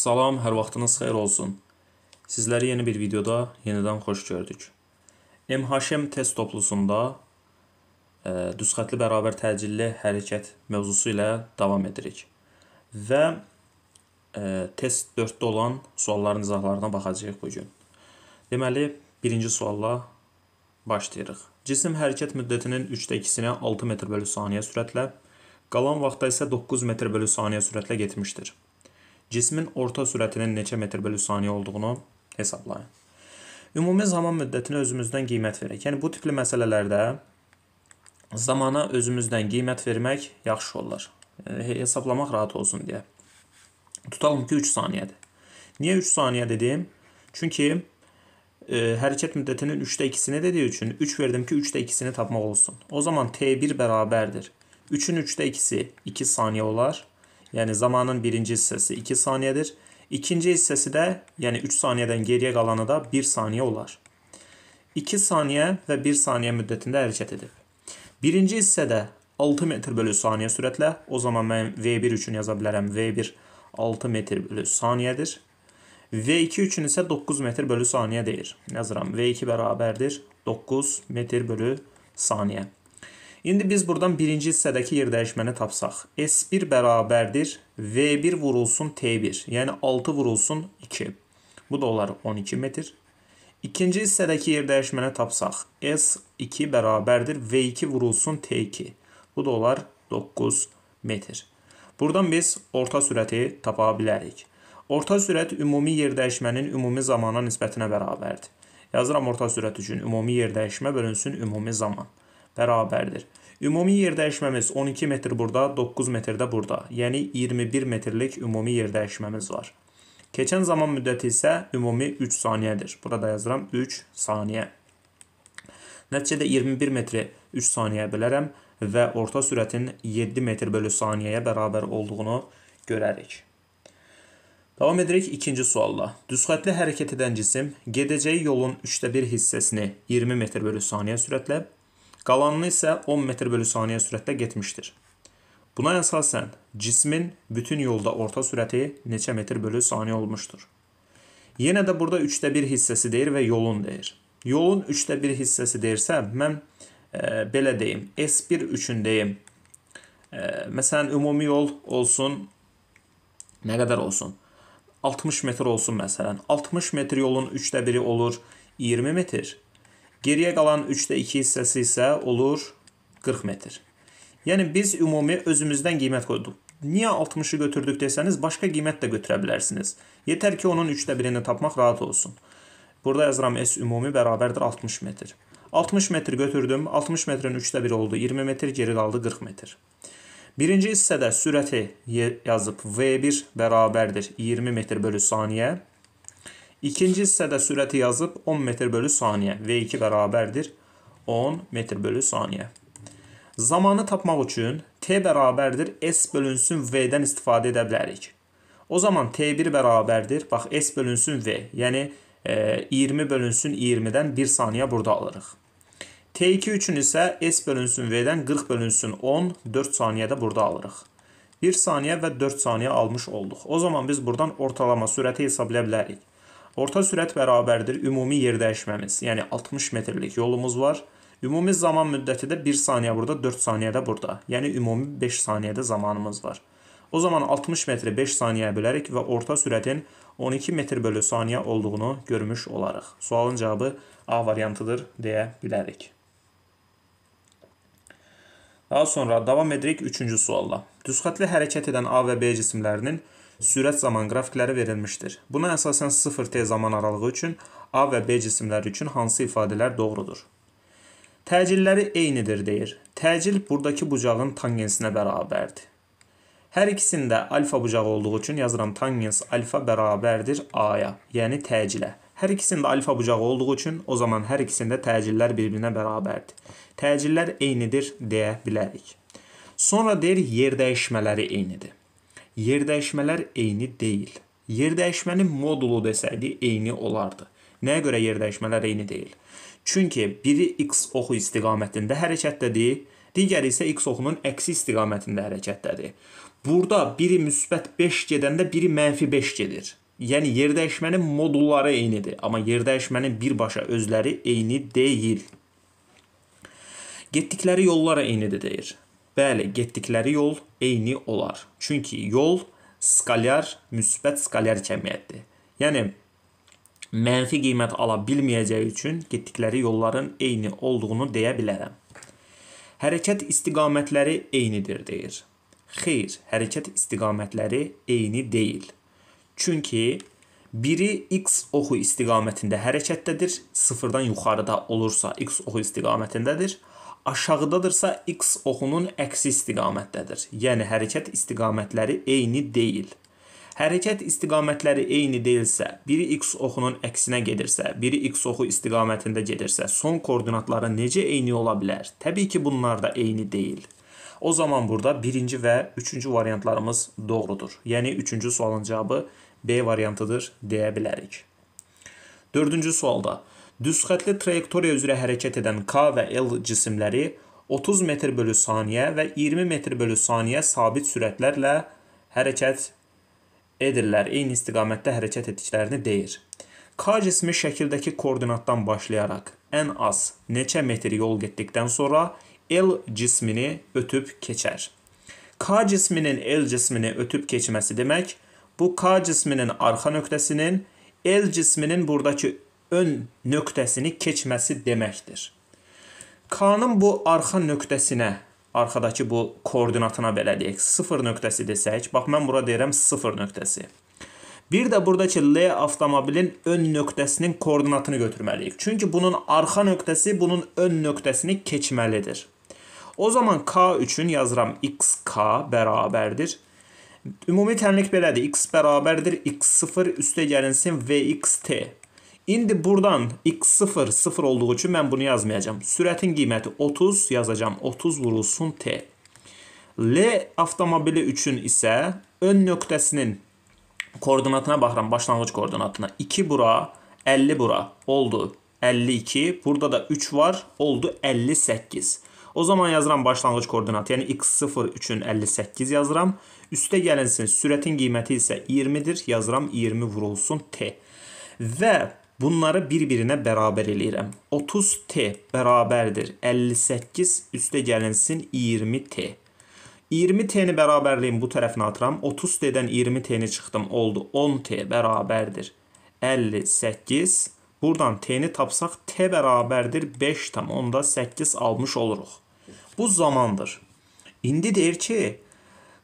Salam, hər vaxtınız xeyir olsun. Sizləri yeni bir videoda yenidən xoş gördük. MHM test toplusunda e, düzxətli bərabər təcilli hərəkət mövzusu ilə davam edirik. Və e, test 4-də olan sualların izahlarına baxacağıq bu gün. Deməli, birinci sualla başlayırıq. Cisim hərəkət müddətinin 3-də 2-sinə 6 metr bölü saniyə sürətlə, qalan vaxtda isə 9 metr bölü saniyə sürətlə getmişdir. Cismin orta sürətinin neçə metr bölü saniyə olduğunu hesablayın. Ümumi zaman müddətinə özümüzdən qiymət verək. Yəni bu tipli məsələlərdə zamana özümüzdən qiymət vermək yaxşı olar. E, hesablamaq rahat olsun deyə. Tutalım ki 3 saniyədir. Niyə 3 saniyə dedim? Çünki e, hərəkət müddətinin 3-də 2-sini dediyi üçün 3 verdim ki 3-də 2-sini tapmaq olsun. O zaman T1 bərabərdir. 3-ün 3-də 2-si 2 saniyə olar yəni zamanın birinci hissəsi 2 saniyədir. İkinci hissəsi də, yəni 3 saniyədən geriyə qalanı da 1 saniyə olar. 2 saniyə və 1 saniyə müddətində hərəkət edib. Birinci hissədə 6 metr bölü saniyə sürətlə, o zaman mən V1 üçün yaza bilərəm. V1 6 metr bölü saniyədir. V2 üçün isə 9 metr bölü saniyə deyir. Yazıram. V2 bərabərdir 9 metr bölü saniyə. İndi biz buradan birinci hissədəki yer dəyişməni tapsaq. S1 bərabərdir V1 vurulsun T1. Yəni 6 vurulsun 2. Bu da olar 12 metr. İkinci hissədəki yer dəyişməni tapsaq. S2 bərabərdir V2 vurulsun T2. Bu da olar 9 metr. Buradan biz orta sürəti tapa bilərik. Orta sürət ümumi yer dəyişmənin ümumi zamana nisbətinə bərabərdir. Yazıram orta sürət üçün ümumi yer dəyişmə bölünsün ümumi zaman bərabərdir. Ümumi yer dəyişməmiz 12 metr burada, 9 metrdə burada. Yəni 21 metrlik ümumi yer dəyişməmiz var. Keçən zaman müddəti isə ümumi 3 saniyədir. Burada yazıram 3 saniyə. Nəticədə 21 metri 3 saniyə bilərəm və orta sürətin 7 metr bölü saniyəyə bərabər olduğunu görərik. Davam edirik ikinci sualla. Düzxətli hərəkət edən cisim gedəcəyi yolun 3də 1 hissəsini 20 metr bölü saniyə sürətlə qalanını isə 10 metr bölü saniyə sürətlə getmişdir. Buna əsasən cismin bütün yolda orta sürəti neçə metr bölü saniyə olmuşdur. Yenə də burada 3də 1 hissəsi deyir və yolun deyir. Yolun 3də 1 hissəsi deyirsə, mən e, belə deyim, S1 üçün deyim. E, məsələn, ümumi yol olsun nə qədər olsun? 60 metr olsun məsələn. 60 metr yolun 3də 1-i olur 20 metr. Geriyə qalan 3də 2 hissəsi isə olur 40 metr. Yəni biz ümumi özümüzdən qiymət qoyduq. Niyə 60-ı götürdük desəniz, başqa qiymət də götürə bilərsiniz. Yetər ki, onun 3də 1-ini tapmaq rahat olsun. Burada yazıram S ümumi bərabərdir 60 metr. 60 metr götürdüm. 60 metrin 3də 1 oldu. 20 metr geri qaldı 40 metr. Birinci hissədə sürəti yazıb V1 bərabərdir 20 metr bölü saniyə. İkinci hissədə sürəti yazıb 10 metr bölü saniyə. V2 bərabərdir 10 metr bölü saniyə. Zamanı tapmaq üçün T bərabərdir S bölünsün V-dən istifadə edə bilərik. O zaman T1 bərabərdir, bax S bölünsün V, yəni e, 20 bölünsün 20-dən 1 saniyə burada alırıq. T2 üçün isə S bölünsün V-dən 40 bölünsün 10, 4 saniyədə burada alırıq. 1 saniyə və 4 saniyə almış olduq. O zaman biz buradan ortalama sürəti hesablaya bilərik. Orta sürət bərabərdir ümumi yer dəyişməmiz. Yəni 60 metrlik yolumuz var. Ümumi zaman müddəti də 1 saniyə burada, 4 saniyədə burada. Yəni ümumi 5 saniyədə zamanımız var. O zaman 60 metri 5 saniyəyə bölərək və orta sürətin 12 metr bölü saniyə olduğunu görmüş olarıq. Sualın cavabı A variantıdır deyə bilərik. Daha sonra davam edirik 3-cü sualla. Düzxətli hərəkət edən A və B cisimlərinin sürət zaman qrafikləri verilmişdir. Buna əsasən 0T zaman aralığı üçün A və B cisimləri üçün hansı ifadələr doğrudur? Təcilləri eynidir deyir. Təcil buradakı bucağın tangensinə bərabərdir. Hər ikisində alfa bucağı olduğu üçün yazıram tangens alfa bərabərdir A-ya, yəni təcilə. Hər ikisində alfa bucağı olduğu üçün o zaman hər ikisində təcillər bir-birinə bərabərdir. Təcillər eynidir deyə bilərik. Sonra deyir yer dəyişmələri eynidir yer dəyişmələr eyni deyil. Yer dəyişmənin modulu desəydi eyni olardı. Nəyə görə yer dəyişmələr eyni deyil? Çünki biri x oxu istiqamətində hərəkətdədir, digəri isə x oxunun əksi istiqamətində hərəkətdədir. Burada biri müsbət 5 gedəndə biri mənfi 5 gedir. Yəni yer dəyişmənin modulları eynidir, amma yer dəyişmənin birbaşa özləri eyni deyil. Getdikləri yollar eynidir deyir. Bəli, getdikləri yol eyni olar. Çünki yol skalyar, müsbət skalyar cəmiyyətdir. Yəni mənfi qiymət ala bilməyəcəyi üçün getdikləri yolların eyni olduğunu deyə bilərəm. Hərəkət istiqamətləri eynidir deyir. Xeyr, hərəkət istiqamətləri eyni deyil. Çünki biri x oxu istiqamətində hərəkətdədir, sıfırdan yuxarıda olursa x oxu istiqamətindədir aşağıdadırsa x oxunun əksi istiqamətdədir. Yəni hərəkət istiqamətləri eyni deyil. Hərəkət istiqamətləri eyni deyilsə, biri x oxunun əksinə gedirsə, biri x oxu istiqamətində gedirsə, son koordinatları necə eyni ola bilər? Təbii ki, bunlar da eyni deyil. O zaman burada birinci və üçüncü variantlarımız doğrudur. Yəni, üçüncü sualın cavabı B variantıdır deyə bilərik. Dördüncü sualda Düzxətli trayektoriya üzrə hərəkət edən K və L cisimləri 30 metr bölü saniyə və 20 metr bölü saniyə sabit sürətlərlə hərəkət edirlər. Eyni istiqamətdə hərəkət etdiklərini deyir. K cismi şəkildəki koordinatdan başlayaraq ən az neçə metr yol getdikdən sonra L cismini ötüb keçər. K cisminin L cismini ötüb keçməsi demək, bu K cisminin arxa nöqtəsinin L cisminin buradakı ön nöqtəsini keçməsi deməkdir. K-nın bu arxa nöqtəsinə, arxadakı bu koordinatına belə deyək, 0 nöqtəsi desək, bax mən bura deyirəm 0 nöqtəsi. Bir də buradakı L avtomobilin ön nöqtəsinin koordinatını götürməliyik. Çünki bunun arxa nöqtəsi bunun ön nöqtəsini keçməlidir. O zaman K üçün yazıram XK bərabərdir. Ümumi tənlik belədir. X bərabərdir X0 üstə gəlinsin VXT. İndi buradan x0 0 olduğu üçün mən bunu yazmayacağam. Sürətin qiyməti 30 yazacağam. 30 vurulsun t. L avtomobili üçün isə ön nöqtəsinin koordinatına baxıram, başlanğıc koordinatına. 2 bura, 50 bura oldu 52. Burada da 3 var, oldu 58. O zaman yazıram başlanğıc koordinat, yəni x0 üçün 58 yazıram. Üstə gəlinsin, sürətin qiyməti isə 20-dir, yazıram 20 vurulsun t. Və Bunları bir-birinə bərabər eləyirəm. 30t bərabərdir 58 üstə gəlinsin 20t. 20t-ni bərabərliyin bu tərəfinə atıram. 30t-dən 20t-ni çıxdım. Oldu 10t bərabərdir 58. Buradan t-ni tapsaq t bərabərdir 5 tam. Onda 8 almış oluruq. Bu zamandır. İndi deyir ki,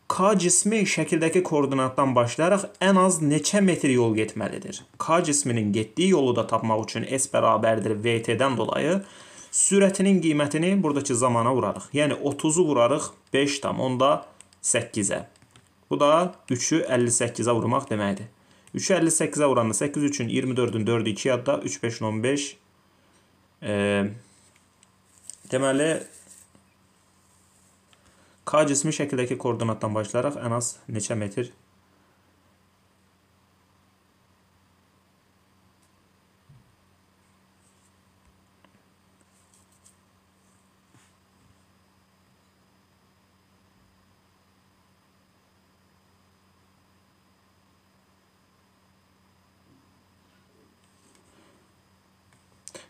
K cismi şəkildəki koordinatdan başlayaraq ən az neçə metr yol getməlidir? K cisminin getdiyi yolu da tapmaq üçün S bərabərdir VT-dən dolayı sürətinin qiymətini buradakı zamana vurarıq. Yəni 30-u vurarıq 5,8-ə. Bu da 3-ü 58-ə vurmaq deməkdir. 3-ü 58-ə vuranda 8 üçün 24-ün 4-ü 2 yadda 3, 5, 15 e, Deməli K cismi şekildeki koordinattan başlayarak en az neçə metr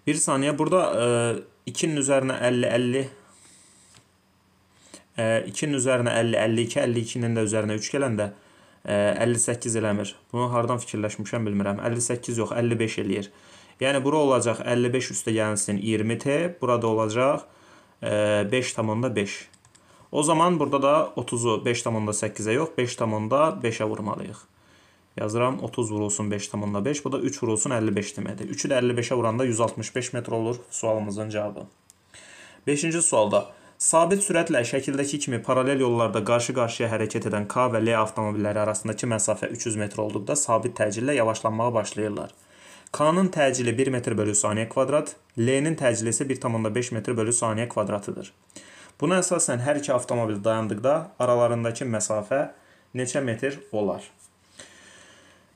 Bir saniye burada e, 2'nin üzerine 50 50 2-nin üzərinə 50, 52, 52-nin də üzərinə 3 gələndə 58 eləmir. Bunu hardan fikirləşmişəm bilmirəm. 58 yox, 55 eləyir. Yəni bura olacaq 55 üstə gəlsin 20t, burada olacaq 5,5. E, o zaman burada da 30-u 5,8-ə yox, 5,5-ə vurmalıyıq. Yazıram 30 vurulsun 5,5, bu da 3 vurulsun 55 deməkdir. 3-ü də 55-ə vuranda 165 metr olur sualımızın cavabı. 5-ci sualda Sabit sürətlə şəkildəki kimi paralel yollarda qarşı-qarşıya hərəkət edən K və L avtomobilləri arasındakı məsafə 300 metr olduqda sabit təcillə yavaşlanmağa başlayırlar. K-nın təcili 1 metr bölü saniyə kvadrat, L-nin təcili isə 1,5 metr bölü saniyə kvadratıdır. Buna əsasən hər iki avtomobil dayandıqda aralarındakı məsafə neçə metr olar?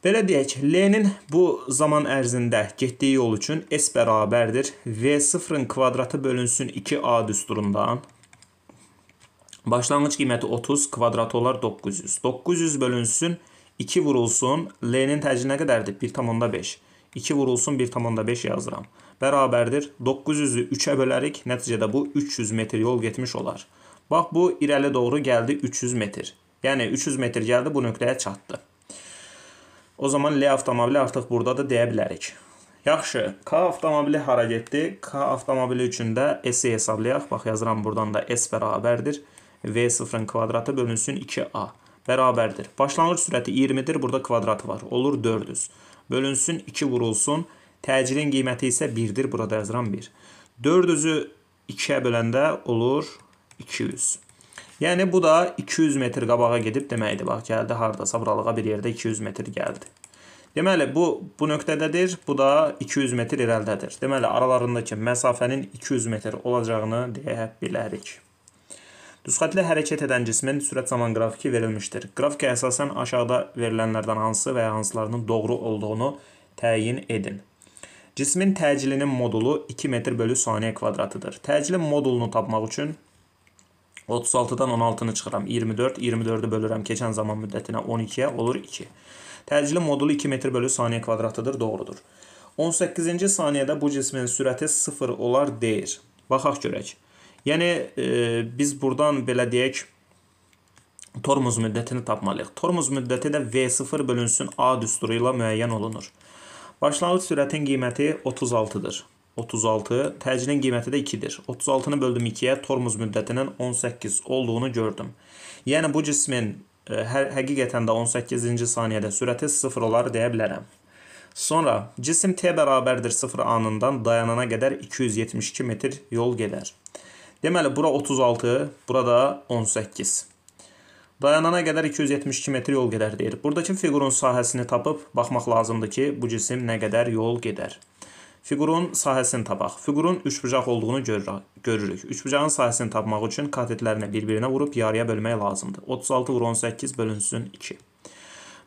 Belə deyək, L-nin bu zaman ərzində getdiyi yol üçün S bərabərdir. V0-ın kvadratı bölünsün 2A düsturundan. Başlanğıc qiyməti 30, kvadratı olar 900. 900 bölünsün 2 vurulsun. L-nin təcrini nə qədərdir? 1,5. 2 vurulsun 1,5 yazıram. Bərabərdir. 900-ü 3-ə bölərik. Nəticədə bu 300 metr yol getmiş olar. Bax bu irəli doğru gəldi 300 metr. Yəni 300 metr gəldi bu nöqtəyə çatdı. O zaman L avtomobili artıq burada da deyə bilərik. Yaxşı, K avtomobili hara getdi? K avtomobili üçün də S-i hesablayaq. Bax, yazıram buradan da S bərabərdir. V0-ın kvadratı bölünsün 2A. Bərabərdir. Başlanğıc sürəti 20-dir. Burada kvadratı var. Olur 400. Bölünsün 2 vurulsun. Təcilin qiyməti isə 1-dir. Burada yazıram 1. 400-ü 2-yə böləndə olur 200. Yəni bu da 200 metr qabağa gedib deməkdir. Bax gəldi hardasa buralığa bir yerdə 200 metr gəldi. Deməli bu bu nöqtədədir, bu da 200 metr irəlidədir. Deməli aralarındakı məsafənin 200 metr olacağını deyə bilərik. Düzxətli hərəkət edən cismin sürət zaman qrafiki verilmişdir. Qrafikə əsasən aşağıda verilənlərdən hansı və ya hansılarının doğru olduğunu təyin edin. Cismin təcilinin modulu 2 metr bölü saniyə kvadratıdır. Təcilin modulunu tapmaq üçün 36-dan 16-nı çıxıram. 24, 24-ü bölürəm keçən zaman müddətinə 12-yə olur 2. Təcili modulu 2 metr bölü saniyə kvadratıdır, doğrudur. 18-ci saniyədə bu cismin sürəti 0 olar deyir. Baxaq görək. Yəni e, biz burdan belə deyək tormuz müddətini tapmalıyıq. Tormuz müddəti də V0 bölünsün A düsturu ilə müəyyən olunur. Başlanğıc sürətin qiyməti 36-dır. 36. Təcilin qiyməti də 2-dir. 36-nı böldüm 2-yə tormuz müddətinin 18 olduğunu gördüm. Yəni bu cismin e, hər həqiqətən də 18-ci saniyədə sürəti 0 olar deyə bilərəm. Sonra cisim t bərabərdir 0 anından dayanana qədər 272 metr yol gedər. Deməli bura 36, burada 18. Dayanana qədər 272 metr yol gedər deyir. Buradakı fiqurun sahəsini tapıb baxmaq lazımdır ki, bu cisim nə qədər yol gedər. Fiqurun sahəsini tapaq. Fiqurun üçbucaq olduğunu görürük. Üçbucağın sahəsini tapmaq üçün katetlərini bir-birinə vurub yarıya bölmək lazımdır. 36 vur 18 bölünsün 2.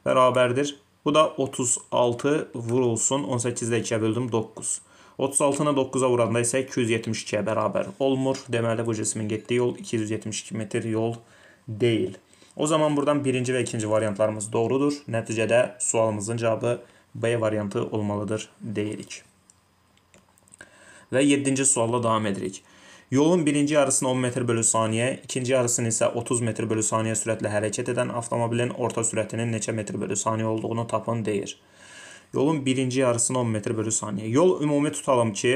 Bərabərdir. Bu da 36 vurulsun 18-də 2-yə böldüm 9. 36-nı 9-a vuranda isə 272-yə bərabər olmur. Deməli bu cismin getdiyi yol 272 metr yol deyil. O zaman buradan birinci və ikinci variantlarımız doğrudur. Nəticədə sualımızın cavabı B variantı olmalıdır deyirik. Və 7-ci sualla davam edirik. Yolun birinci yarısını 10 metr bölü saniyə, ikinci yarısını isə 30 metr bölü saniyə sürətlə hərəkət edən avtomobilin orta sürətinin neçə metr bölü saniyə olduğunu tapın deyir. Yolun birinci yarısını 10 metr bölü saniyə. Yol ümumi tutalım ki,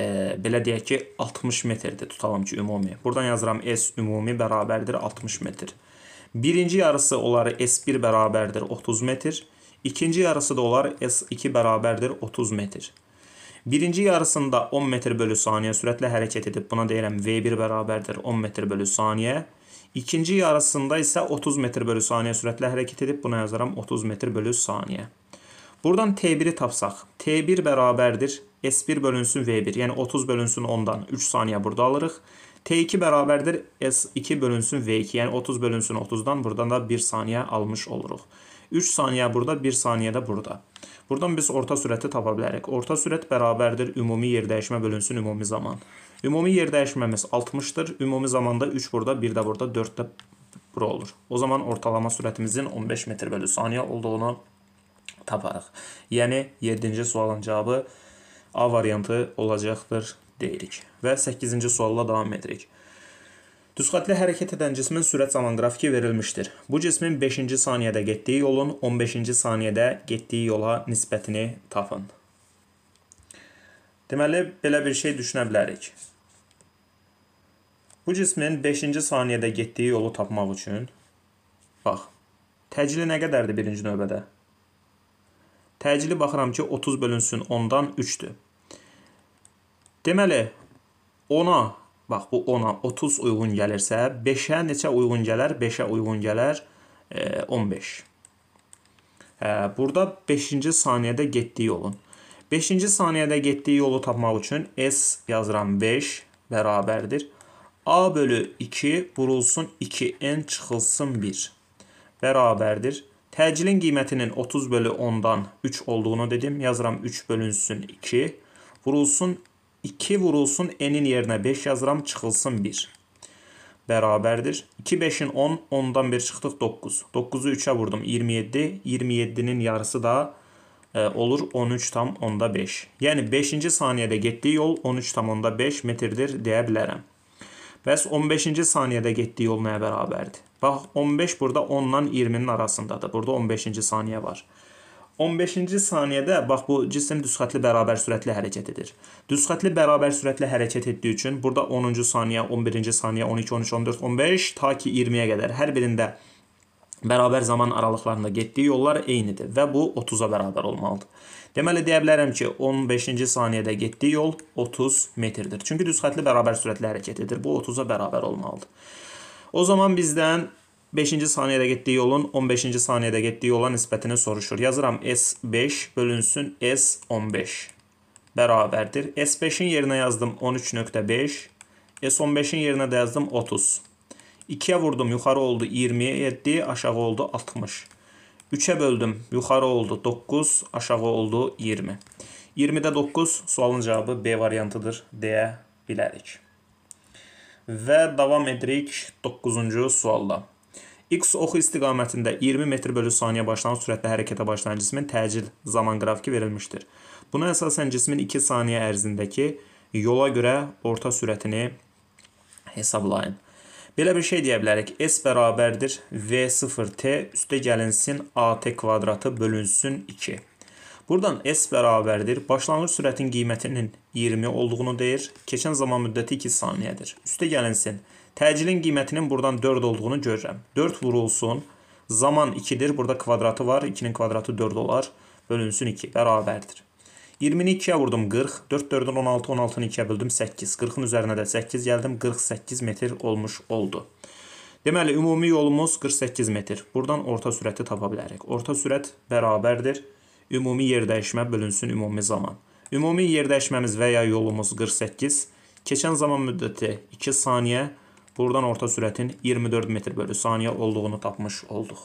e, belə deyək ki, 60 metrdir tutalım ki, ümumi. Buradan yazıram S ümumi bərabərdir 60 metr. Birinci yarısı olar S1 bərabərdir 30 metr. İkinci yarısı da olar S2 bərabərdir 30 metr. Birinci yarısında 10 metr bölü saniyə sürətlə hərəkət edib. Buna deyirəm V1 bərabərdir 10 metr bölü saniyə. İkinci yarısında isə 30 metr bölü saniyə sürətlə hərəkət edib. Buna yazaram 30 metr bölü saniyə. Buradan T1-i tapsaq. T1 bərabərdir S1 bölünsün V1. Yəni 30 bölünsün 10-dan 3 saniyə burada alırıq. T2 bərabərdir S2 bölünsün V2. Yəni 30 bölünsün 30-dan buradan da 1 saniyə almış oluruq. 3 saniyə burada, 1 saniyə də burada. Buradan biz orta sürəti tapa bilərik. Orta sürət bərabərdir ümumi yer dəyişmə bölünsün ümumi zaman. Ümumi yer dəyişməmiz 60-dır. Ümumi zamanda 3 burada, 1 də burada, 4 də bura olur. O zaman ortalama sürətimizin 15 metr bölü saniyə olduğunu taparıq. Yəni 7-ci sualın cavabı A variantı olacaqdır deyirik. Və 8-ci sualla davam edirik. Düzxətli hərəkət edən cismin sürət zaman qrafiki verilmişdir. Bu cismin 5-ci saniyədə getdiyi yolun 15-ci saniyədə getdiyi yola nisbətini tapın. Deməli, belə bir şey düşünə bilərik. Bu cismin 5-ci saniyədə getdiyi yolu tapmaq üçün bax, təcili nə qədərdir birinci növbədə? Təcili baxıram ki, 30 bölünsün 10-dan 3-dür. Deməli, 10-a Bax bu 10-a 30 uyğun gəlirsə, 5-ə neçə uyğun gələr? 5-ə uyğun gələr e, 15. Hə, e, burada 5-ci saniyədə getdiyi yolun. 5-ci saniyədə getdiyi yolu tapmaq üçün S yazıram 5 bərabərdir. A bölü 2 vurulsun 2, N çıxılsın 1 bərabərdir. Təcilin qiymətinin 30 bölü 10-dan 3 olduğunu dedim. Yazıram 3 bölünsün 2, vurulsun 2 vurulsun n-in yerinə 5 yazıram, çıxılsın 1. Bərabərdir. 2, 5-in 10, 10-dan 1 çıxdıq 9. 9-u 3-ə vurdum 27. 27-nin yarısı da e, olur 13 tam onda 5. Yəni 5-ci saniyədə getdiyi yol 13 tam onda 5 metrdir deyə bilərəm. Bəs 15-ci saniyədə getdiyi yol nəyə bərabərdir? Bax 15 burada 10 ilə 20-nin arasındadır. Burada 15-ci saniyə var. 15-ci saniyədə bax bu cisim düzxətli bərabər sürətlə hərəkət edir. Düzxətli bərabər sürətlə hərəkət etdiyi üçün burada 10-cu saniyə, 11-ci saniyə, 12, 13, 14, 15 ta ki 20-yə qədər hər birində bərabər zaman aralıqlarında getdiyi yollar eynidir və bu 30-a bərabər olmalıdır. Deməli deyə bilərəm ki, 15-ci saniyədə getdiyi yol 30 metrdir. Çünki düzxətli bərabər sürətlə hərəkət edir. Bu 30-a bərabər olmalıdır. O zaman bizdən 5. saniyede gittiği yolun 15. saniyede gittiği yola nispetini soruşur. Yazıram S5 bölünsün S15 beraberdir. S5'in yerine yazdım 13.5. S15'in yerine de yazdım 30. 2'ye vurdum yukarı oldu 27 aşağı oldu 60. 3'e böldüm yukarı oldu 9 aşağı oldu 20. 20'de 9 sualın cevabı B variantıdır deyə bilərik. Və davam edirik 9-cu X oxu istiqamətində 20 metr bölü saniyə başlanğıc sürətlə hərəkətə başlayan cismin təcil zaman qrafiki verilmişdir. Buna əsasən cismin 2 saniyə ərzindəki yola görə orta sürətini hesablayın. Belə bir şey deyə bilərik. S bərabərdir V0T üstə gəlinsin AT kvadratı bölünsün 2. Buradan S bərabərdir. Başlanğıc sürətin qiymətinin 20 olduğunu deyir. Keçən zaman müddəti 2 saniyədir. Üstə gəlinsin 2 Təcilin qiymətinin buradan 4 olduğunu görürəm. 4 vurulsun. Zaman 2-dir. Burada kvadratı var. 2-nin kvadratı 4 olar. Bölünsün 2. Bərabərdir. 20-ni 2-yə vurdum 40. 4 4-dən 16, 16-nı 2-yə böldüm 8. 40-ın üzərinə də 8 gəldim. 48 metr olmuş oldu. Deməli, ümumi yolumuz 48 metr. Buradan orta sürəti tapa bilərik. Orta sürət bərabərdir. Ümumi yer dəyişmə bölünsün ümumi zaman. Ümumi yer dəyişməmiz və ya yolumuz 48. Keçən zaman müddəti 2 saniyə Buradan orta sürətin 24 metr bölü saniyə olduğunu tapmış olduq.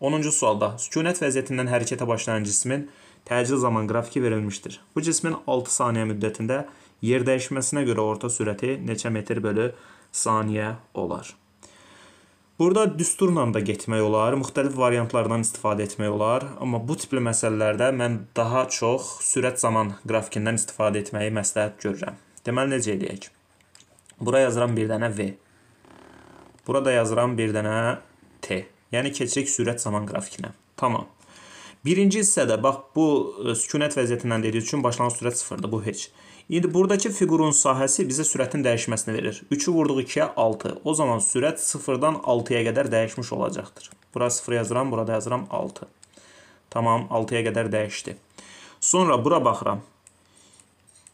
10-cu sualda sükunət vəziyyətindən hərəkətə başlayan cismin təcil zaman qrafiki verilmişdir. Bu cismin 6 saniyə müddətində yer dəyişməsinə görə orta sürəti neçə metr bölü saniyə olar? Burada düsturla da getmək olar, müxtəlif variantlardan istifadə etmək olar, amma bu tipli məsələlərdə mən daha çox sürət zaman qrafikindən istifadə etməyi məsləhət görürəm. Deməli necə eləyək? Bura yazıram bir dənə V. Burada yazıram bir dənə T. Yəni keçirik sürət zaman qrafikinə. Tamam. Birinci hissədə bax bu e, sükunət vəziyyətindən dediyi üçün başlanğıc sürət 0-dır, bu heç. İndi buradakı fiqurun sahəsi bizə sürətin dəyişməsini verir. 3-ü vurduq 2-yə 6. O zaman sürət 0-dan 6-ya qədər dəyişmiş olacaqdır. Bura 0 yazıram, burada yazıram 6. Tamam, 6-ya qədər dəyişdi. Sonra bura baxıram.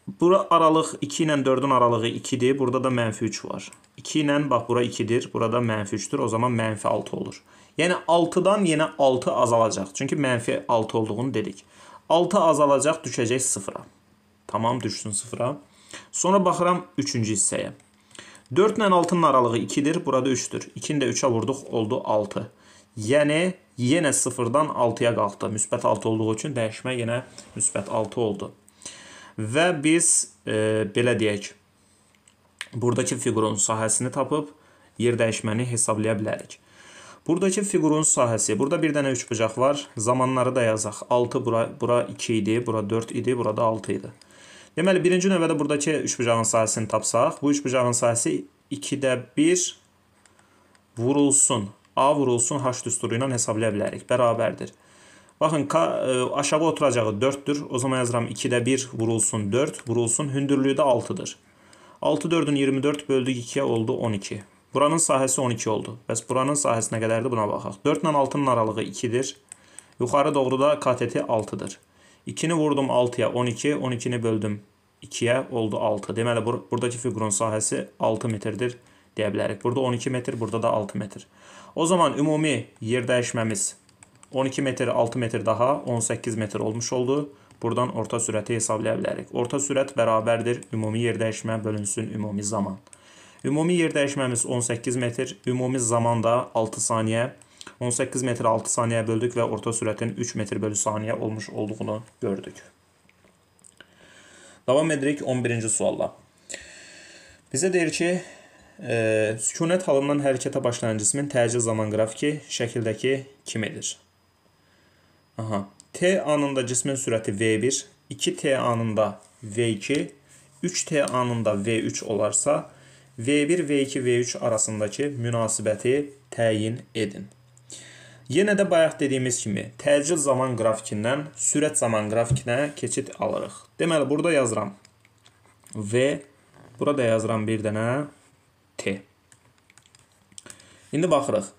Bura aralıq 2 ilə 4-ün aralığı 2-dir. Burada da mənfi 3 var. 2 ilə bax bura 2-dir. Burada mənfi 3-dür. O zaman mənfi 6 olur. Yəni 6-dan yenə 6 azalacaq. Çünki mənfi 6 olduğunu dedik. 6 azalacaq, düşəcək 0-a. Tamam, düşsün 0-a. Sonra baxıram 3-cü hissəyə. 4 ilə 6-nın aralığı 2-dir. Burada 3-dür. 2-ni də 3-ə vurduq, oldu 6. Yəni yenə 0-dan 6-ya qalxdı. Müsbət 6 olduğu üçün dəyişmə yenə müsbət 6 oldu və biz e, belə deyək, buradakı fiqurun sahəsini tapıb yer dəyişməni hesablaya bilərik. Buradakı fiqurun sahəsi, burada bir dənə üç bucaq var. Zamanları da yazaq. 6 bura, bura 2 idi, bura 4 idi, burada 6 idi. Deməli, birinci növbədə buradakı üç bucağın sahəsini tapsaq, bu üç bucağın sahəsi 2-də 1 vurulsun. A vurulsun H düsturu ilə hesablaya bilərik. Bərabərdir. Baxın K e, aşağı oturacağı 4-dür. O zaman yazıram 2-də 1 vurulsun 4 vurulsun. Hündürlüyü də 6-dır. 6 4-ün 24 böldük 2-yə oldu 12. Buranın sahəsi 12 oldu. Bəs buranın sahəsinə qədərdir buna baxaq. 4 ilə 6-nın aralığı 2-dir. Yuxarı doğru da kateti 6-dır. 2-ni vurdum 6-ya 12, 12-ni böldüm 2-yə oldu 6. Deməli bur buradakı fiqurun sahəsi 6 metrdir deyə bilərik. Burada 12 metr, burada da 6 metr. O zaman ümumi yer dəyişməmiz 12 metr 6 metr daha 18 metr olmuş oldu. Buradan orta sürəti hesablaya bilərik. Orta sürət bərabərdir ümumi yer dəyişmə bölünsün ümumi zaman. Ümumi yer dəyişməmiz 18 metr, ümumi zaman da 6 saniyə. 18 metr 6 saniyə böldük və orta sürətin 3 metr bölü saniyə olmuş olduğunu gördük. Davam edirik 11-ci sualla. Bizə deyir ki, e, sükunət halından hərəkətə başlayan cismin təcil zaman qrafiki şəkildəki kimidir? Aha. T anında cismin sürəti V1, 2T anında V2, 3T anında V3 olarsa, V1, V2, V3 arasındakı münasibəti təyin edin. Yenə də bayaq dediyimiz kimi, təcil zaman qrafikindən sürət zaman qrafikinə keçid alırıq. Deməli, burada yazıram V, burada yazıram bir dənə T. İndi baxırıq.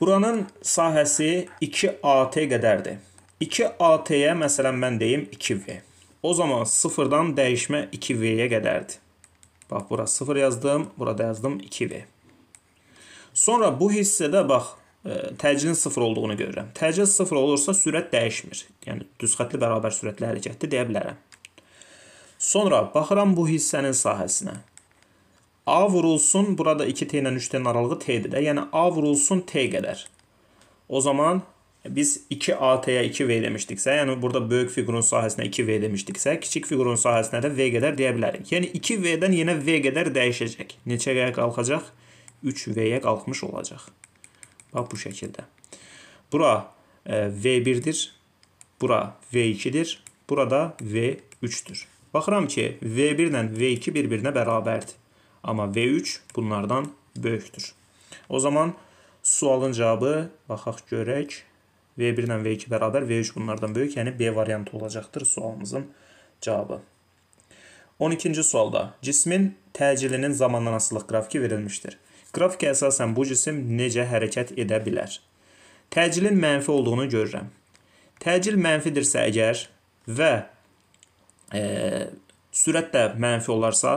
Buranın sahəsi 2AT qədərdir. 2AT-yə məsələn mən deyim 2V. O zaman sıfırdan dəyişmə 2V-yə qədərdir. Bax, bura 0 yazdım, burada yazdım 2V. Sonra bu hissədə bax, e, təcilin 0 olduğunu görürəm. Təcil 0 olursa sürət dəyişmir. Yəni, düzxətli bərabər sürətli hərəkətdir deyə bilərəm. Sonra baxıram bu hissənin sahəsinə. A vurulsun, burada 2T ilə 3T-nin aralığı T-dir də. Yəni A vurulsun T qədər. O zaman biz 2AT-yə 2V demişdiksə, yəni burada böyük fiqurun sahəsinə 2V demişdiksə, kiçik fiqurun sahəsinə də V qədər deyə bilərik. Yəni 2V-dən yenə V qədər dəyişəcək. Neçəyə qalxacaq? 3V-yə qalxmış olacaq. Bax bu şəkildə. Bura e, V1-dir, bura V2-dir, burada V3-dür. Baxıram ki, V1 ilə V2 bir-birinə bərabərdir. Amma V3 bunlardan böyükdür. O zaman sualın cavabı, baxaq görək, V1 ilə V2 bərabər, V3 bunlardan böyük, yəni B variantı olacaqdır sualımızın cavabı. 12-ci sualda cismin təcilinin zamandan asılıq qrafiki verilmişdir. Qrafikə əsasən bu cisim necə hərəkət edə bilər? Təcilin mənfi olduğunu görürəm. Təcil mənfidirsə əgər və e, sürət də mənfi olarsa,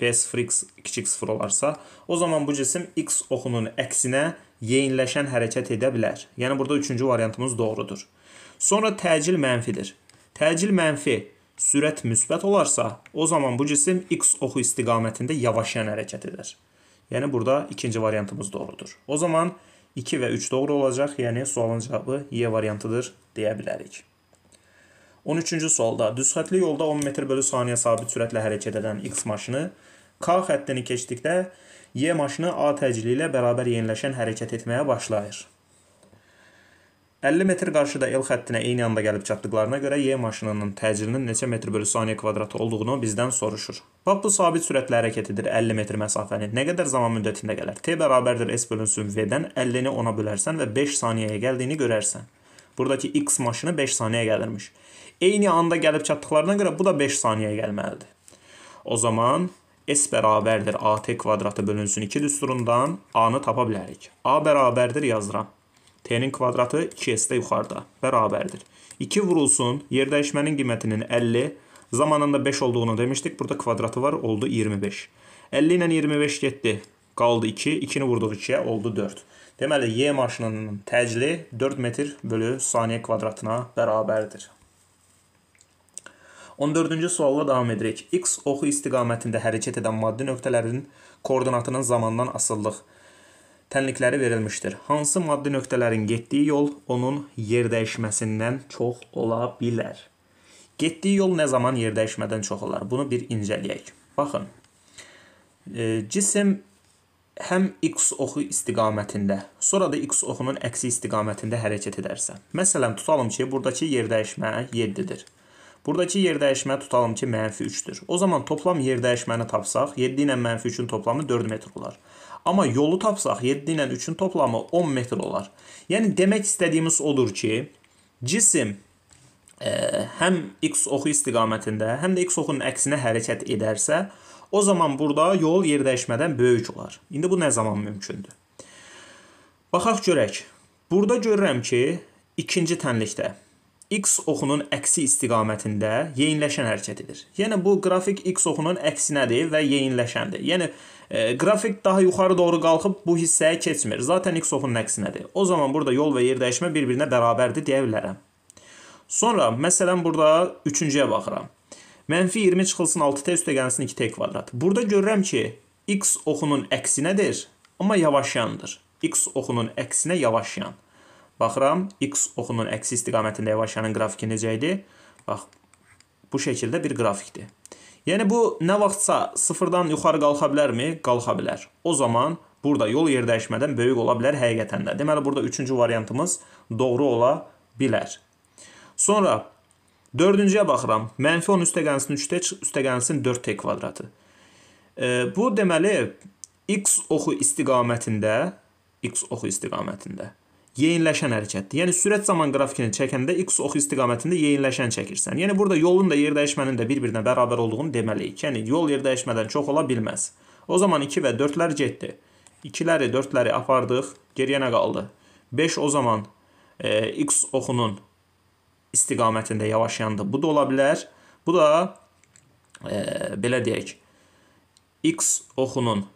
V sıfır x kiçik sıfır olarsa, o zaman bu cisim x oxunun əksinə yeyinləşən hərəkət edə bilər. Yəni burada üçüncü variantımız doğrudur. Sonra təcil mənfidir. Təcil mənfi sürət müsbət olarsa, o zaman bu cisim x oxu istiqamətində yavaşayan hərəkət edər. Yəni burada ikinci variantımız doğrudur. O zaman 2 və 3 doğru olacaq, yəni sualın cavabı Y variantıdır deyə bilərik. 13-cü solda düz xətli yolda 10 metr bölü saniyə sabit sürətlə hərəkət edən X maşını K xəttini keçdikdə Y maşını A təcili ilə bərabər yeniləşən hərəkət etməyə başlayır. 50 metr qarşıda L xəttinə eyni anda gəlib çatdıqlarına görə Y maşınının təcilinin neçə metr bölü saniyə kvadratı olduğunu bizdən soruşur. Bax bu sabit sürətlə hərəkət edir 50 metr məsafəni. Nə qədər zaman müddətində gələr? T bərabərdir S bölünsün V-dən 50-ni 10-a bölərsən və 5 saniyəyə gəldiyini görərsən. Buradakı X maşını 5 saniyəyə gəlirmiş eyni anda gəlib çatdıqlarına görə bu da 5 saniyəyə gəlməlidir. O zaman S bərabərdir AT kvadratı bölünsün 2 düsturundan A-nı tapa bilərik. A bərabərdir yazıram. T-nin kvadratı 2S-də yuxarıda bərabərdir. 2 vurulsun, yer dəyişmənin qiymətinin 50, zamanında 5 olduğunu demişdik. Burada kvadratı var, oldu 25. 50 ilə 25 getdi. Qaldı 2, 2-ni vurduq 2-yə, oldu 4. Deməli, Y maşınının təcili 4 metr bölü saniyə kvadratına bərabərdir. 14-cü sualla davam edirik. X oxu istiqamətində hərəkət edən maddi nöqtələrin koordinatının zamandan asıllıq tənlikləri verilmişdir. Hansı maddi nöqtələrin getdiyi yol onun yer dəyişməsindən çox ola bilər? Getdiyi yol nə zaman yer dəyişmədən çox olar? Bunu bir incələyək. Baxın. E, cisim həm x oxu istiqamətində, sonra da x oxunun əksi istiqamətində hərəkət edərsə. Məsələn, tutalım ki, burdakı yer dəyişmə 7-dir. Buradakı yer dəyişməni tutalım ki, mənfi 3-dür. O zaman toplam yer dəyişməni tapsaq, 7 ilə mənfi 3-ün toplamı 4 metr olar. Amma yolu tapsaq, 7 ilə 3-ün toplamı 10 metr olar. Yəni, demək istədiyimiz odur ki, cisim ə, e, həm x oxu istiqamətində, həm də x oxunun əksinə hərəkət edərsə, o zaman burada yol yer dəyişmədən böyük olar. İndi bu nə zaman mümkündür? Baxaq görək. Burada görürəm ki, ikinci tənlikdə x oxunun əksi istiqamətində yeyinləşən hərəkət edir. Yəni bu qrafik x oxunun əksinədir və yeyinləşəndir. Yəni e, qrafik daha yuxarı doğru qalxıb bu hissəyə keçmir. Zaten x oxunun əksinədir. O zaman burada yol və yer dəyişmə bir-birinə bərabərdir deyə bilərəm. Sonra məsələn burada 3-cüyə baxıram. Mənfi 20 çıxılsın 6t üstə gəlsin 2t kvadrat. Burada görürəm ki, x oxunun əksinədir, amma yavaş yandır. x oxunun əksinə yavaş yandır. Baxıram, x oxunun əksi istiqamətində yavaşlayan qrafiki necə idi? Bax, bu şəkildə bir qrafikdir. Yəni bu nə vaxtsa sıfırdan yuxarı qalxa bilərmi? Qalxa bilər. O zaman burada yol yer dəyişmədən böyük ola bilər həqiqətən də. Deməli burada 3-cü variantımız doğru ola bilər. Sonra dördüncüyə baxıram. Mənfi 10 üstəgənsinin 3-də üstəgənsin 4t kvadratı. E, bu deməli x oxu istiqamətində x oxu istiqamətində yeyinləşən hərəkətdir. Yəni sürət zaman qrafikini çəkəndə x oxu istiqamətində yeyinləşən çəkirsən. Yəni burada yolun da yer dəyişmənin də bir-birinə bərabər olduğunu deməliyik. Yəni yol yer dəyişmədən çox ola bilməz. O zaman 2 və 4-lər getdi. 2-ləri, 4-ləri apardıq, geriyə nə qaldı? 5 o zaman e, x oxunun istiqamətində yavaşyandı. Bu da ola bilər. Bu da e, belə deyək, x oxunun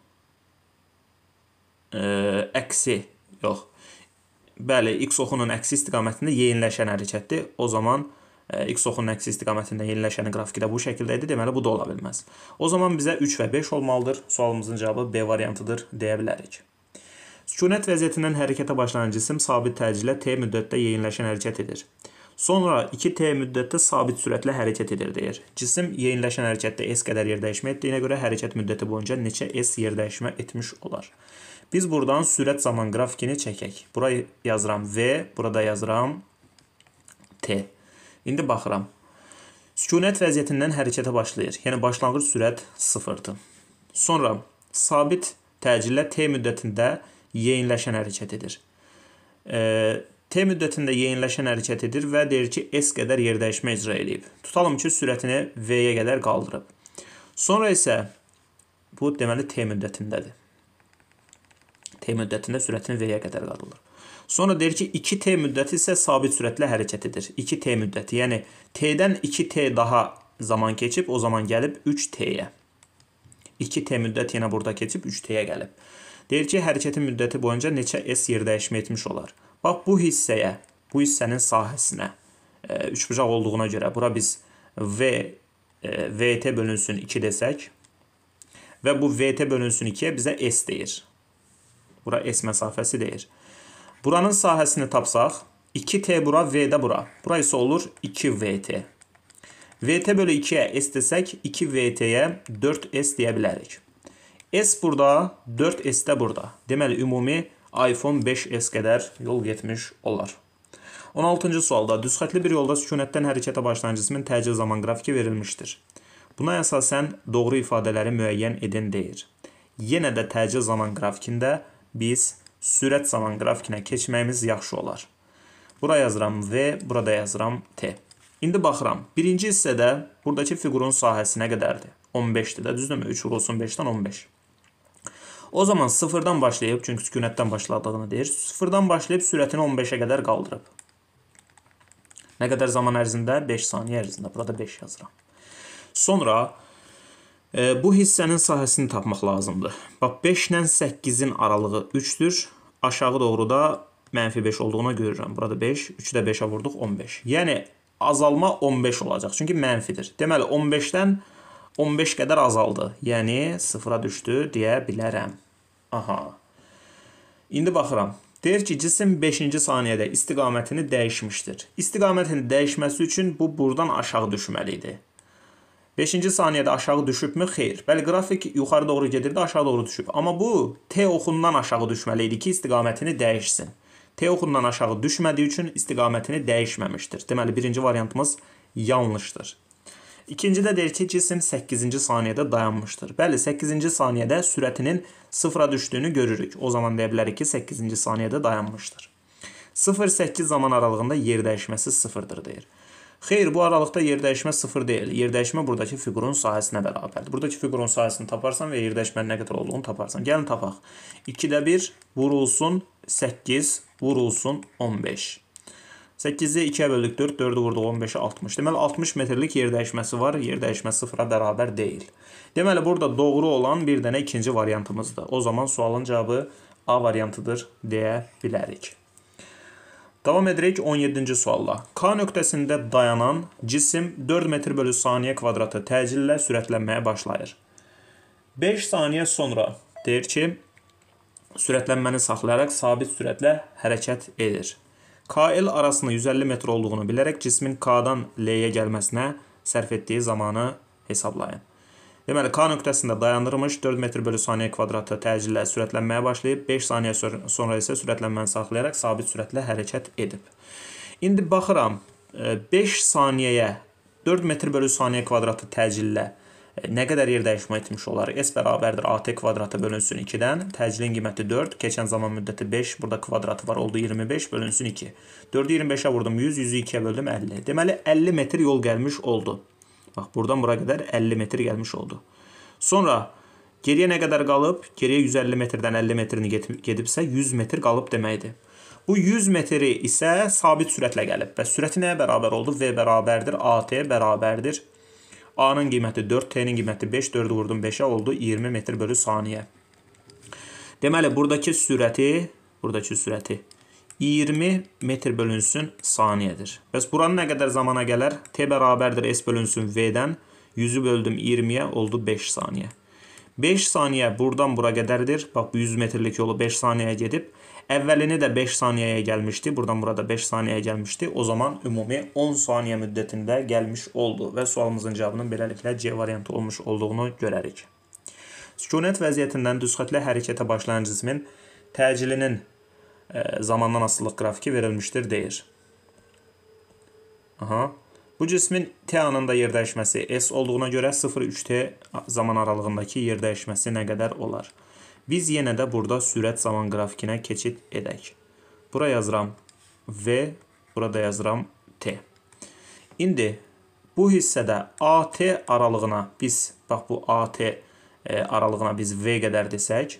e, əksi yox, Bəli, x oxunun əksi istiqamətində yeyinləşən hərəkətdir. O zaman e, x oxunun əksi istiqamətində yeyinləşənin qrafiki də bu şəkildə idi. Deməli bu da ola bilməz. O zaman bizə 3 və 5 olmalıdır. Sualımızın cavabı B variantıdır deyə bilərik. Sükunət vəziyyətindən hərəkətə başlanıcı isim sabit təcillə t müddətdə yeyinləşən hərəkət edir. Sonra 2t müddətdə sabit sürətlə hərəkət edir deyir. Cisim yeyinləşən hərəkətdə s qədər yer dəyişmə etdiyinə görə hərəkət müddəti boyunca neçə s yer dəyişmə etmiş olar? Biz buradan sürət zaman qrafikini çəkək. Bura yazıram V, burada yazıram T. İndi baxıram. Sükunət vəziyyətindən hərəkətə başlayır. Yəni başlanğıc sürət 0-dır. Sonra sabit təcillə T müddətində yeyinləşən hərəkət edir. E, T müddətində yeyinləşən hərəkət edir və deyir ki, S qədər yer dəyişmə icra eləyib. Tutalım ki, sürətini V-yə qədər qaldırıb. Sonra isə bu deməli T müddətindədir. T müddətində sürətini V-yə qədər qadılır. Sonra deyir ki, 2T müddəti isə sabit sürətlə hərəkət edir. 2T müddəti, yəni T-dən 2T daha zaman keçib, o zaman gəlib 3T-yə. 2T müddət yenə burada keçib 3T-yə gəlib. Deyir ki, hərəkətin müddəti boyunca neçə S yer dəyişmə etmiş olar. Bax, bu hissəyə, bu hissənin sahəsinə, e, üçbucaq olduğuna görə bura biz V, e, VT bölünsün 2 desək və bu VT bölünsün 2-yə bizə S deyir. Bura S məsafəsi deyir. Buranın sahəsini tapsaq, 2T bura, V də bura. Bura isə olur 2VT. VT bölü 2-yə S desək, 2VT-yə 4S deyə bilərik. S burada, 4S də burada. Deməli, ümumi iPhone 5S qədər yol getmiş olar. 16-cı sualda düzxətli bir yolda sükunətdən hərəkətə başlayan cismin təcil zaman qrafiki verilmişdir. Buna əsasən doğru ifadələri müəyyən edin deyir. Yenə də təcil zaman qrafikində biz sürət zaman qrafikinə keçməyimiz yaxşı olar. Bura yazıram V, burada yazıram T. İndi baxıram. Birinci hissədə buradakı fiqurun sahəsi nə qədərdir? 15-dir də, düzdürmü? 3 vurulsun 5-dən 15. O zaman 0-dan başlayıb, çünki sükunətdən başladığını deyir, 0-dan başlayıb sürətini 15-ə qədər qaldırıb. Nə qədər zaman ərzində? 5 saniyə ərzində. Burada 5 yazıram. Sonra Bu hissənin sahəsini tapmaq lazımdır. Bax 5 ilə 8-in aralığı 3-dür. Aşağı doğru da -5 olduğuna görürəm. Burada 5, 3-ü də 5-ə vurduq 15. Yəni azalma 15 olacaq. Çünki mənfidir. Deməli 15-dən 15 qədər azaldı. Yəni 0-a düşdü deyə bilərəm. Aha. İndi baxıram. Deyir ki, cisim 5-ci saniyədə istiqamətini dəyişmişdir. İstiqamətini dəyişməsi üçün bu buradan aşağı düşməli idi. 5-ci saniyədə aşağı düşübmü? Xeyr. Bəli, qrafik yuxarı doğru gedirdi, aşağı doğru düşüb. Amma bu T oxundan aşağı düşməli idi ki, istiqamətini dəyişsin. T oxundan aşağı düşmədiyi üçün istiqamətini dəyişməmişdir. Deməli, birinci variantımız yanlışdır. İkincidə deyir ki, cisim 8-ci saniyədə dayanmışdır. Bəli, 8-ci saniyədə sürətinin sıfıra düşdüyünü görürük. O zaman deyə bilərik ki, 8-ci saniyədə dayanmışdır. 0-8 zaman aralığında yer dəyişməsi sıfırdır deyir. Xeyr, bu aralıqda yerdəyişmə 0 deyil. Yerdəyişmə buradakı fiqurun sahəsinə bərabərdir. Buradakı fiqurun sahəsini taparsan və yerdəyişmənin nə qədər olduğunu taparsan. Gəlin tapaq. 2-də 1 vurulsun 8, vurulsun 15. 8-i 2-yə böldük 4, 4-ü vurduq 15-ə 60. Deməli 60 metrlik yer dəyişməsi var, yer dəyişmə sıfıra bərabər deyil. Deməli burada doğru olan bir dənə ikinci variantımızdır. O zaman sualın cavabı A variantıdır deyə bilərik. Davam edirik 17-ci sualla. K nöqtəsində dayanan cisim 4 metr bölü saniyə kvadratı təcillə sürətlənməyə başlayır. 5 saniyə sonra deyir ki, sürətlənməni saxlayaraq sabit sürətlə hərəkət edir. KL arasında 150 metr olduğunu bilərək cismin K-dan L-yə gəlməsinə sərf etdiyi zamanı hesablayın. Deməli, K nöqtəsində dayandırılmış 4 metr bölü saniyə kvadratı təcillə sürətlənməyə başlayıb, 5 saniyə sonra isə sürətlənməni saxlayaraq sabit sürətlə hərəkət edib. İndi baxıram, 5 e, saniyəyə 4 metr bölü saniyə kvadratı təcillə e, nə qədər yer dəyişmə etmiş olar? S bərabərdir AT kvadratı bölünsün 2-dən. Təcilin qiyməti 4, keçən zaman müddəti 5, burada kvadratı var, oldu 25 bölünsün 2. 4-ü 25-ə vurdum 100, 100-ü 2-yə böldüm 50. Deməli 50 metr yol gəlmiş oldu. Bax, buradan bura qədər 50 metr gəlmiş oldu. Sonra geriyə nə qədər qalıb? Geriyə 150 metrdən 50 metrini gedibsə 100 metr qalıb deməkdir. Bu 100 metri isə sabit sürətlə gəlib və sürəti nəyə bərabər oldu? V bərabərdir, AT bərabərdir. A-nın qiyməti 4, T-nin qiyməti 5, 4-ü vurdum 5-ə oldu 20 metr bölü saniyə. Deməli, buradakı sürəti, buradakı sürəti 20 metr bölünsün saniyədir. Bəs buranı nə qədər zamana gələr? T bərabərdir S bölünsün V-dən. 100-ü böldüm 20-yə oldu 5 saniyə. 5 saniyə buradan bura qədərdir. Bax bu 100 metrlik yolu 5 saniyəyə gedib. Əvvəlini də 5 saniyəyə gəlmişdi. Buradan burada 5 saniyəyə gəlmişdi. O zaman ümumi 10 saniyə müddətində gəlmiş oldu və sualımızın cavabının beləliklə C variantı olmuş olduğunu görərik. Sükunət vəziyyətindən düzxətli hərəkətə başlayan cismin təcilinin zamandan asılılıq qrafiki verilmişdir deyir. Aha. Bu cismin T anında yer dəyişməsi S olduğuna görə 0-3T zaman aralığındakı yer dəyişməsi nə qədər olar? Biz yenə də burada sürət zaman qrafikinə keçid edək. Bura yazıram V, burada yazıram T. İndi bu hissədə AT aralığına biz, bax bu AT e, aralığına biz V qədər desək,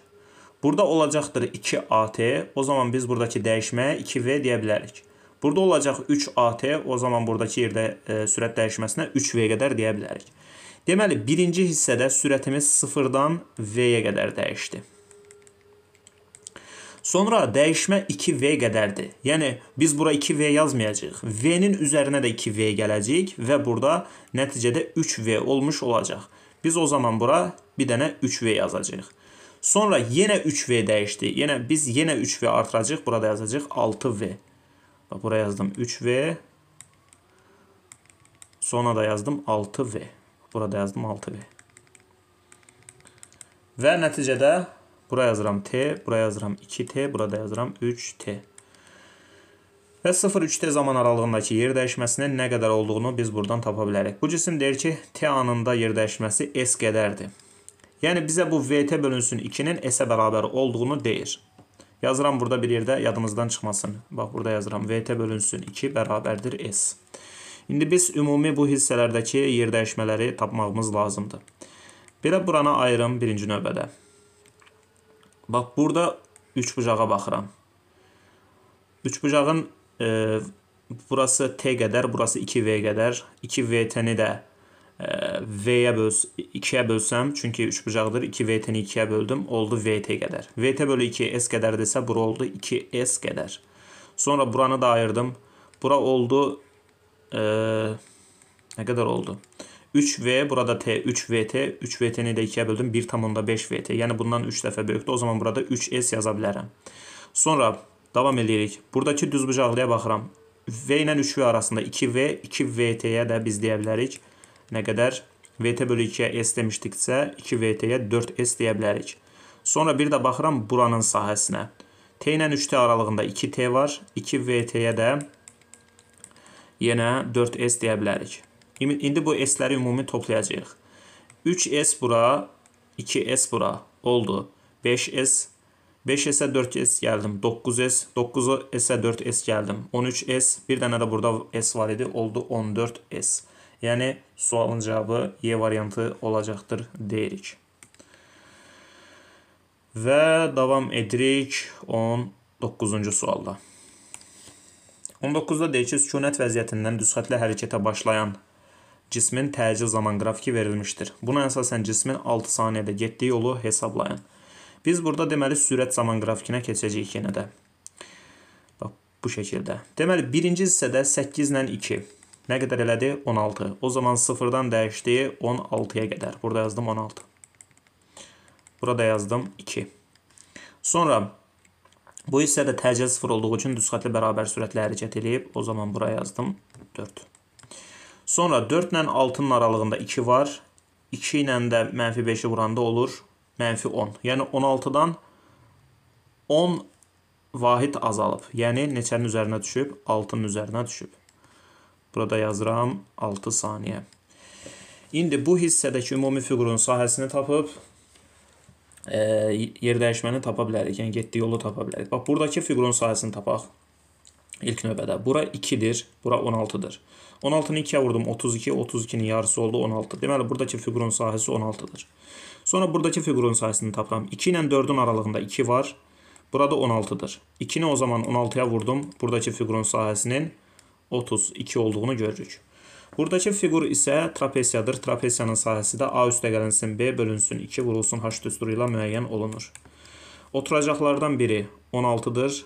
Burada olacaqdır 2AT. O zaman biz buradakı dəyişməyə 2V deyə bilərik. Burada olacaq 3AT. O zaman buradakı yerdə e, sürət dəyişməsinə 3V qədər deyə bilərik. Deməli, birinci hissədə sürətimiz 0-dan V-yə qədər dəyişdi. Sonra dəyişmə 2V qədərdir. Yəni, biz bura 2V yazmayacaq. V-nin üzərinə də 2V gələcək və burada nəticədə 3V olmuş olacaq. Biz o zaman bura bir dənə 3V yazacaq. Sonra yenə 3V dəyişdi. Yenə biz yenə 3V artıracağıq. Burada yazacağıq 6V. Bax bura yazdım 3V. Sonra da yazdım 6V. Burada yazdım 6V. Və nəticədə bura yazıram T, bura yazıram 2T, burada yazıram 3T. Və 0-3T zaman aralığındakı yer dəyişməsinin nə qədər olduğunu biz buradan tapa bilərik. Bu cisim deyir ki, T anında yer dəyişməsi S qədərdir. Yəni bizə bu VT bölünsün 2-nin S-ə bərabəri olduğunu deyir. Yazıram burada bir yerdə yadımızdan çıxmasın. Bax burada yazıram VT bölünsün 2 bərabərdir S. İndi biz ümumi bu hissələrdəki yer dəyişmələri tapmağımız lazımdır. Belə burana ayırım birinci növbədə. Bax burada 3 bucağa baxıram. 3 bucağın e, burası T qədər, burası 2V qədər. 2VT-ni də V-yə böls 2-yə bölsəm, çünki 3 bucaqdır, 2VT-ni 2-yə böldüm, oldu VT qədər. VT bölü 2S qədərdirsə, bura oldu 2S qədər. Sonra buranı da ayırdım. Bura oldu e, nə qədər oldu? 3V, burada T, 3VT, 3VT-ni də 2-yə böldüm, 1,5VT. Yəni bundan 3 dəfə böyükdür. O zaman burada 3S yaza bilərəm. Sonra davam eləyirik. Buradakı düzbucaqlıya baxıram. V ilə 3V arasında 2V, 2VT-yə də biz deyə bilərik. 2 nə qədər VT bölü 2-yə S demişdiksə, 2 VT-yə 4 S deyə bilərik. Sonra bir də baxıram buranın sahəsinə. T ilə 3T aralığında 2T var. 2 VT-yə də yenə 4S deyə bilərik. İndi bu S-ləri ümumi toplayacağıq. 3S bura, 2S bura oldu. 5S, 5S-ə 4S gəldim. 9S, 9S-ə 4S gəldim. 13S, bir dənə də burada S var idi, oldu 14S. Yəni sualın cavabı E variantı olacaqdır deyirik. Və davam edirik 19-cu sualda. 19-da deyir ki, sükunət vəziyyətindən düzxətlə hərəkətə başlayan cismin təcil zaman qrafiki verilmişdir. Buna əsasən cismin 6 saniyədə getdiyi yolu hesablayın. Biz burada deməli sürət zaman qrafikinə keçəcəyik yenə də. Bax bu şəkildə. Deməli birinci hissədə 8 ilə 2 Nə qədər elədi? 16. O zaman 0-dan dəyişdi 16-ya qədər. Burada yazdım 16. Burada yazdım 2. Sonra bu hissədə təcil 0 olduğu üçün düz xətli bərabər sürətlə hərəkət edib. O zaman bura yazdım 4. Sonra 4 ilə 6-nın aralığında 2 var. 2 ilə də mənfi 5-i vuranda olur mənfi 10. Yəni 16-dan 10 vahid azalıb. Yəni neçənin üzərinə düşüb? 6-nın üzərinə düşüb. Burada yazıram 6 saniyə. İndi bu hissədəki ümumi fiqurun sahəsini tapıb e, yer dəyişməni tapa bilərik. Yəni getdiyi yolu tapa bilərik. Bax buradakı fiqurun sahəsini tapaq. İlk növbədə bura 2-dir, bura 16-dır. 16-nı 2-yə vurdum 32, 32-nin yarısı oldu 16. Deməli buradakı fiqurun sahəsi 16-dır. Sonra buradakı fiqurun sahəsini tapıram. 2 ilə 4-ün aralığında 2 var. Burada 16-dır. 2-ni o zaman 16-ya vurdum. Buradakı fiqurun sahəsinin 16 32 olduğunu görürük. Buradakı fiqur isə trapesiyadır. Trapesiyanın sahəsi də A üstə gələnsin B bölünsün 2 vurulsun H düsturu ilə müəyyən olunur. Oturacaqlardan biri 16-dır.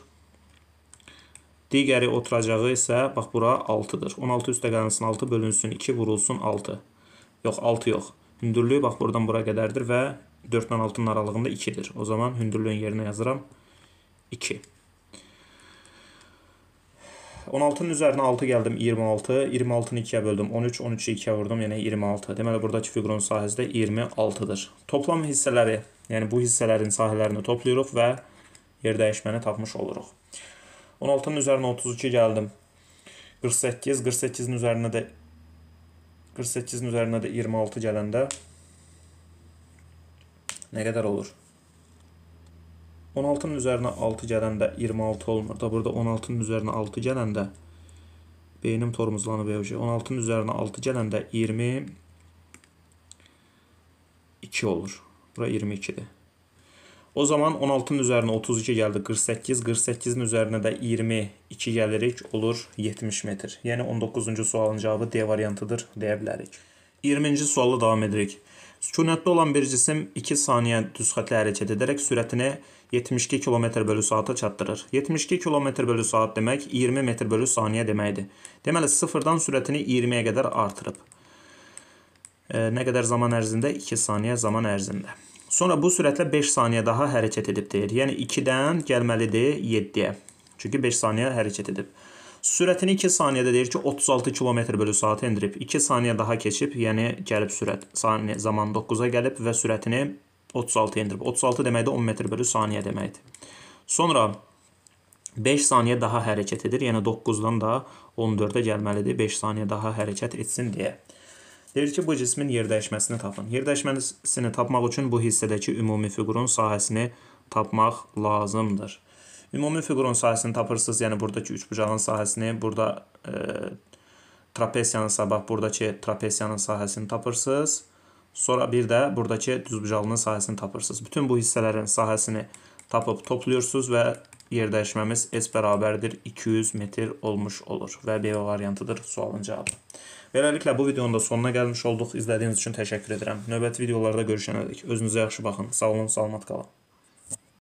Digəri oturacağı isə bax bura 6-dır. 16 üstə gələnsin 6 bölünsün 2 vurulsun 6. Yox 6 yox. Hündürlüyü bax buradan bura qədərdir və 4 ilə 6-nın aralığında 2-dir. O zaman hündürlüyün yerinə yazıram 2. 16-nın üzərinə 6 gəldim 26. 26-nı 2-yə böldüm 13. 13-ü 2-yə vurdum, yəni 26. Deməli buradakı fiqurun sahəsi də 26-dır. Toplam hissələri, yəni bu hissələrin sahələrini toplayırıq və yer dəyişməni tapmış oluruq. 16-nın üzərinə 32 gəldim. 48, 48-in üzərinə də 48-in üzərinə də 26 gələndə nə qədər olur? 16-nın üzərinə 6 gələndə 26 olmur da. Burada 16-nın üzərinə 6 gələndə beynim tormuzlanıb evşi. 16-nın üzərinə 6 gələndə 22 olur. Bura 22-dir. O zaman 16-nın üzərinə 32 gəldi 48. 48-in üzərinə də 22 gəlirik, olur 70 metr. Yəni 19-cu sualın cavabı D variantıdır deyə bilərik. 20-ci sualla davam edirik. Sükunətdə olan bir cisim 2 saniyə düz xətlə hərəkət edərək sürətini 0.5 72 km bölü saata çatdırır. 72 km bölü saat demək 20 metr bölü saniyə deməkdir. Deməli, sıfırdan sürətini 20-yə qədər artırıb. E, nə qədər zaman ərzində? 2 saniyə zaman ərzində. Sonra bu sürətlə 5 saniyə daha hərəkət edib deyir. Yəni 2-dən gəlməlidir 7-yə. Çünki 5 saniyə hərəkət edib. Sürətini 2 saniyədə deyir ki, 36 km bölü saata endirib. 2 saniyə daha keçib, yəni gəlib sürət. Saniyə zaman 9-a gəlib və sürətini 36-ya endirib. 36 demək də 10 metr bölü saniyə deməkdir. Sonra 5 saniyə daha hərəkət edir. Yəni 9-dan da 14-ə gəlməlidir 5 saniyə daha hərəkət etsin deyə. Deyir ki, bu cismin yer dəyişməsini tapın. Yer dəyişməsini tapmaq üçün bu hissədəki ümumi fiqurun sahəsini tapmaq lazımdır. Ümumi fiqurun sahəsini tapırsınız, yəni buradakı üçbucağın sahəsini, burada e, trapesiyanın sabah buradakı trapesiyanın sahəsini tapırsınız. Sonra bir də buradakı düzbucağlının sahəsini tapırsınız. Bütün bu hissələrin sahəsini tapıb toplayırsınız və yer dəyişməmiz S bərabərdir 200 metr olmuş olur və B variantıdır sualın cavabı. Beləliklə bu videonun da sonuna gəlmiş olduq. İzlədiyiniz üçün təşəkkür edirəm. Növbəti videolarda görüşənə dək özünüzə yaxşı baxın. Sağ olun, salamat qalın.